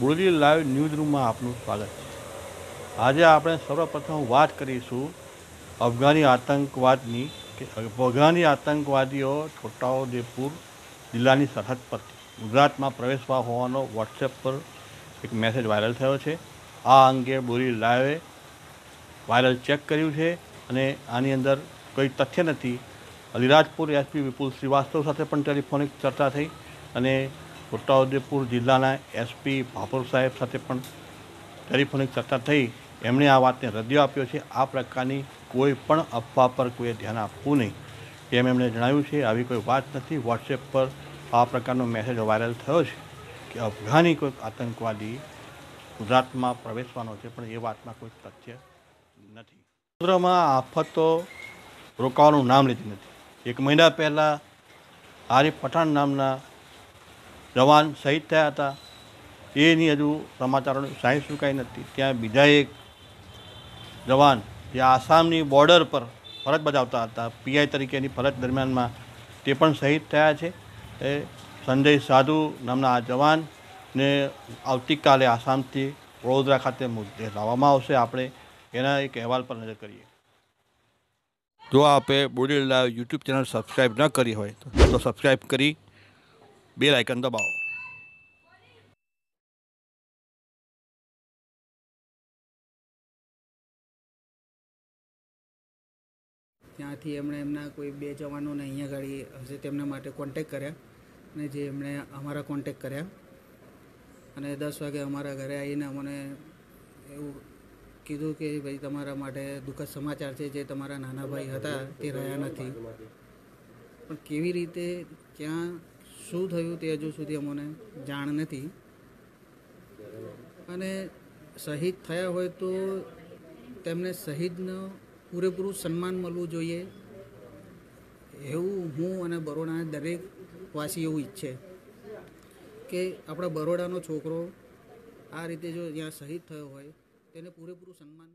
બુરલી live news રૂમમાં આપનું સ્વાગત છે આજે આપણે સર્વપ્રથમ વાત કરીશું અફઘાની આતંકવાદની કે અફઘાની આતંકવાદીઓ છોટાઓ દેપુર જિલ્લાની સરહદ પર ગુજરાતમાં પ્રવેશવા હોવાનો વોટ્સએપ પર એક મેસેજ વાયરલ થયો છે આ અંગે બોરી લાઈવે વાયરલ ચેક કર્યું છે અને આની અંદર કોઈ તથ્ય નથી અલિરાજપુર એસપી વિપુલ શ્રીવાસ્તવ સાથે પણ ટેલિફોનિક ચર્ચા થઈ અને છોટાઉદેપુર જિલ્લાના એસપી ભાપુર સાહેબ સાથે પણ ટેલિફોનિક ચર્ચા થઈ એમણે આ વાતને રદિયો આપ્યો છે આ પ્રકારની કોઈ પણ અફવા પર કોઈએ ધ્યાન આપવું નહીં તેમ એમણે જણાવ્યું છે આવી કોઈ વાત નથી વોટ્સએપ પર આ પ્રકારનો મેસેજ વાયરલ થયો છે કે અફઘાની કોઈ આતંકવાદી ગુજરાતમાં પ્રવેશવાનો છે પણ એ વાતમાં કોઈ તથ્ય નથી સમુદ્રમાં આફતો રોકાવાનું નામ લીધું નથી એક મહિના પહેલાં આરિફ પઠાણ નામના જવાન શહીદ થયા હતા એની હજુ સમાચારોને સાંઈ ચૂકાઈ નથી ત્યાં બીજા એક જવાન જે આસામની બોર્ડર પર ફરજ બજાવતા હતા પીઆઈ તરીકેની ફરજ દરમિયાનમાં તે પણ શહીદ થયા છે એ સંજય સાધુ નામના આ જવાનને આવતીકાલે આસામથી વડોદરા ખાતે મુદ્દે લાવવામાં આવશે આપણે એના એક અહેવાલ પર નજર કરીએ જો આપે બોડી યુટ્યુબ ચેનલ સબસ્ક્રાઈબ ન કરી હોય તો સબસ્ક્રાઈબ કરી બેલ ત્યાંથી એમણે એમના કોઈ બે જવાનોને અહીંયા ગાડી હશે તેમના માટે કોન્ટેક કર્યા અને જે એમણે અમારા કોન્ટેક કર્યા અને દસ વાગે અમારા ઘરે આવીને અમને એવું કીધું કે ભાઈ તમારા માટે દુઃખદ સમાચાર છે જે તમારા નાના ભાઈ હતા તે રહ્યા નથી પણ કેવી રીતે ક્યાં શું થયું તે હજુ સુધી અમને જાણ નથી અને શહીદ થયા હોય તો તેમને શહીદનું પૂરેપૂરું સન્માન મળવું જોઈએ એવું હું અને બરોડાના દરેક વાસી એવું ઈચ્છે કે આપણા બરોડાનો છોકરો આ રીતે જો ત્યાં શહીદ થયો હોય તેને પૂરેપૂરું સન્માન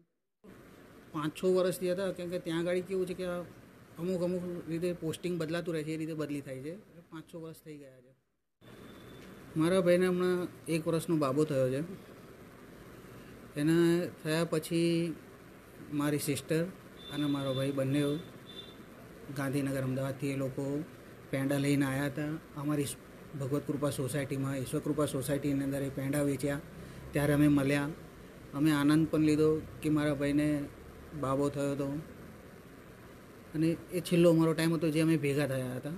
પાંચ છ વર્ષથી હતા કેમ કે ત્યાં આગળ કેવું છે કે અમુક અમુક રીતે પોસ્ટિંગ બદલાતું રહે છે એ રીતે બદલી થાય છે પાંચ છ વર્ષ થઈ ગયા છે મારા ભાઈને હમણાં એક વર્ષનો બાબો થયો છે એના થયા પછી મારી સિસ્ટર અને મારો ભાઈ બંને ગાંધીનગર અમદાવાદથી એ લોકો પેંડા લઈને આવ્યા હતા અમારી ભગવત કૃપા સોસાયટીમાં ઈશ્વરકૃપા સોસાયટીની અંદર એ પેંડા વેચ્યા ત્યારે અમે મળ્યા અમે આનંદ પણ લીધો કે મારા ભાઈને બાબો થયો હતો અને એ છેલ્લો અમારો ટાઈમ હતો જે અમે ભેગા થયા હતા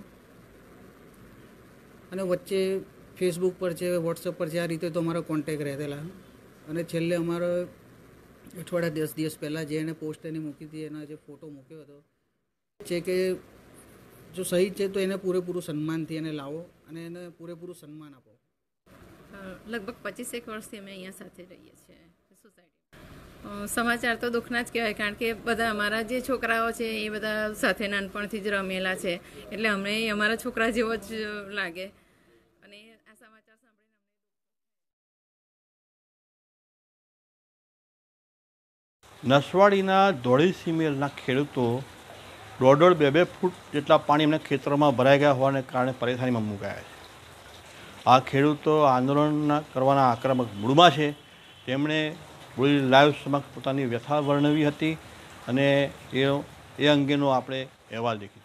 અને વચ્ચે ફેસબુક પર છે વોટ્સઅપ પર છે આ રીતે તો અમારો કોન્ટેક્ટ રહેલા અને છેલ્લે અમારો અઠવાડિયા દસ દિવસ પહેલાં જે એણે પોસ્ટ એની મૂકી હતી એનો જે ફોટો મૂક્યો હતો છે કે જો શહીદ છે તો એને પૂરેપૂરું સન્માનથી એને લાવો અને એને પૂરેપૂરું સન્માન આપો લગભગ પચીસેક વર્ષથી અમે અહીંયા સાથે રહીએ છીએ સોસાયટી સમાચાર તો દુઃખના જ કહેવાય કારણ કે બધા અમારા જે છોકરાઓ છે એ બધા સાથે નાનપણથી જ રમેલા છે એટલે અમને અમારા છોકરા જેવો જ લાગે નસવાડીના ધોળી સિમેલના ખેડૂતો દોઢ દોઢ બે બે ફૂટ જેટલા પાણી એમના ખેતરોમાં ભરાઈ ગયા હોવાને કારણે પરેશાનીમાં મુકાયા છે આ ખેડૂતો આંદોલન કરવાના આક્રમક મૂળમાં છે તેમણે બોલી લાઈવ સમક્ષ પોતાની વ્યથા વર્ણવી હતી અને એ એ અંગેનો આપણે અહેવાલ દેખી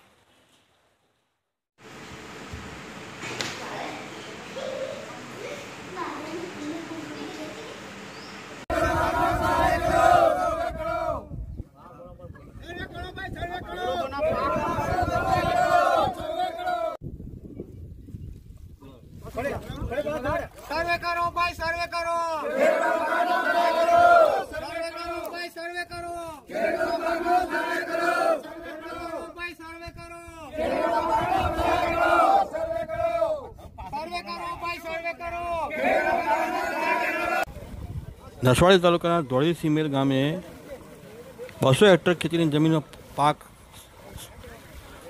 નસવાડી તાલુકાના ધોળી સીમેર ગામે બસો હેક્ટર ખેતીની જમીનનો પાક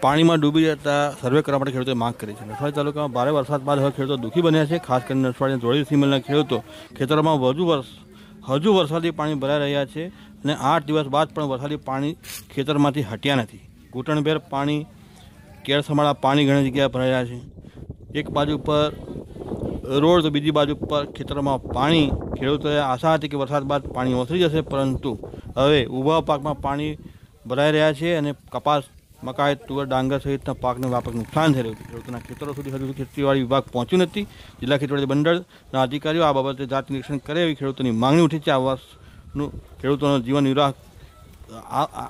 પાણીમાં ડૂબી જતા સર્વે કરવા માટે ખેડૂતોએ માંગ કરી છે નસવાડી તાલુકામાં ભારે વરસાદ બાદ હવે ખેડૂતો દુઃખી બન્યા છે ખાસ કરીને નસવાડી ધોળી સીમેલના ખેડૂતો ખેતરોમાં વધુ વર્ષ હજુ વરસાદી પાણી ભરાઈ રહ્યા છે અને આઠ દિવસ બાદ પણ વરસાદી પાણી ખેતરમાંથી હટ્યા નથી ઘૂંટણભેર પાણી કેળસમાળા પાણી ઘણી જગ્યાએ ભરાયા છે એક બાજુ પર રોડ તો બીજી બાજુ પર ખેતરમાં પાણી ખેડૂતોએ આશા હતી કે વરસાદ બાદ પાણી ઓસરી જશે પરંતુ હવે ઊભા પાકમાં પાણી ભરાઈ રહ્યા છે અને કપાસ મકાઈ તુવર ડાંગર સહિતના પાકને વ્યાપક નુકસાન થઈ રહ્યું છે ખેડૂતોના ખેતરો સુધી હજુ ખેતીવાડી વિભાગ પહોંચ્યું નથી જિલ્લા ખેતીવાડી મંડળના અધિકારીઓ આ બાબતે જાત નિરીક્ષણ કરે એવી ખેડૂતોની માંગણી ઉઠી છે આ વર્ષનું ખેડૂતોનો જીવન નિર્વાહ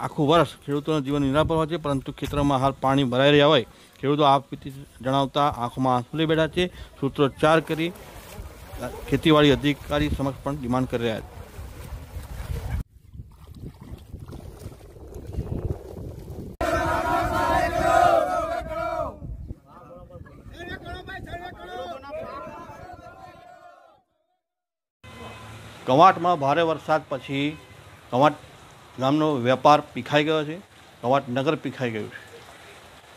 આખું વર્ષ ખેડૂતોનો જીવન નિર્વાહ પર હોય છે પરંતુ ખેતરોમાં હાલ પાણી ભરાઈ રહ્યા હોય ખેડૂતો આપતી જણાવતા આંખમાં આંસુ લઈ બેઠા છે સૂત્રોચ્ચાર કરી ખેતીવાડી અધિકારી સમક્ષ પણ ડિમાન્ડ કરી રહ્યા છે કવાંટમાં ભારે વરસાદ પછી કવાંટ ગામનો વેપાર પીખાઈ ગયો છે કવાંટ નગર પીખાઈ ગયું છે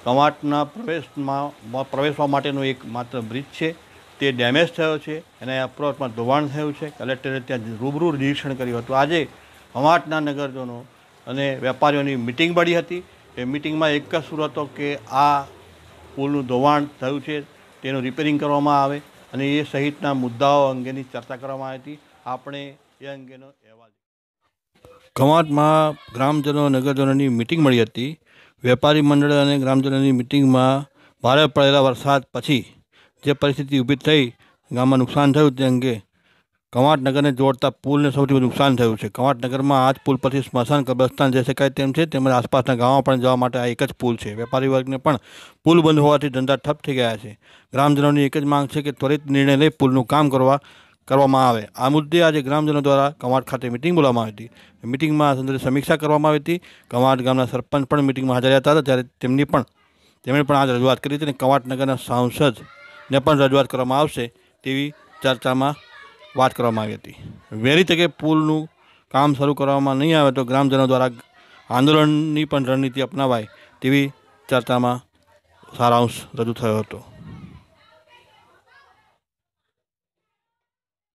કવાંટના પ્રવેશમાં પ્રવેશવા માટેનો એક માત્ર બ્રિજ છે તે ડેમેજ થયો છે એને અપ્રોચમાં ધોવાણ થયું છે કલેક્ટરે ત્યાં રૂબરૂ નિરીક્ષણ કર્યું હતું આજે કવાંટના નગરજનો અને વેપારીઓની મિટિંગ મળી હતી એ મિટિંગમાં એક જ સુર હતો કે આ પુલનું ધોવાણ થયું છે તેનું રિપેરિંગ કરવામાં આવે અને એ સહિતના મુદ્દાઓ અંગેની ચર્ચા કરવામાં આવી હતી આપણે એ અંગેનો અહેવાલ કવાંટમાં ગ્રામજનો નગરજનોની મિટિંગ મળી હતી વેપારી મંડળ અને ગ્રામજનોની મિટિંગમાં ભારે પડેલા વરસાદ પછી જે પરિસ્થિતિ ઊભી થઈ ગામમાં નુકસાન થયું તે અંગે કવાંટનગરને જોડતા પુલને સૌથી વધુ નુકસાન થયું છે કવાંટનગરમાં આ જ પુલ પરથી સ્મશાન કબ્રસ્તાન જઈ શકાય તેમ છે તેમજ આસપાસના ગામો પણ જવા માટે આ એક જ પુલ છે વેપારી વર્ગને પણ પુલ બંધ હોવાથી ધંધા ઠપ થઈ ગયા છે ગ્રામજનોની એક જ માંગ છે કે ત્વરિત નિર્ણય લઈ પુલનું કામ કરવા કરવામાં આવે આ મુદ્દે આજે ગ્રામજનો દ્વારા કવાંટ ખાતે મિટિંગ બોલાવવામાં આવી હતી મિટિંગમાં સંદર્ભે સમીક્ષા કરવામાં આવી હતી કવાંટ ગામના સરપંચ પણ મિટિંગમાં હાજર હતા ત્યારે તેમની પણ તેમણે પણ આજ રજૂઆત કરી હતી અને કવાંટ નગરના સાંસદને પણ રજૂઆત કરવામાં આવશે તેવી ચર્ચામાં વાત કરવામાં આવી હતી વહેલી તકે પુલનું કામ શરૂ કરવામાં નહીં આવે તો ગ્રામજનો દ્વારા આંદોલનની પણ રણનીતિ અપનાવાય તેવી ચર્ચામાં સારાંશ રજૂ થયો હતો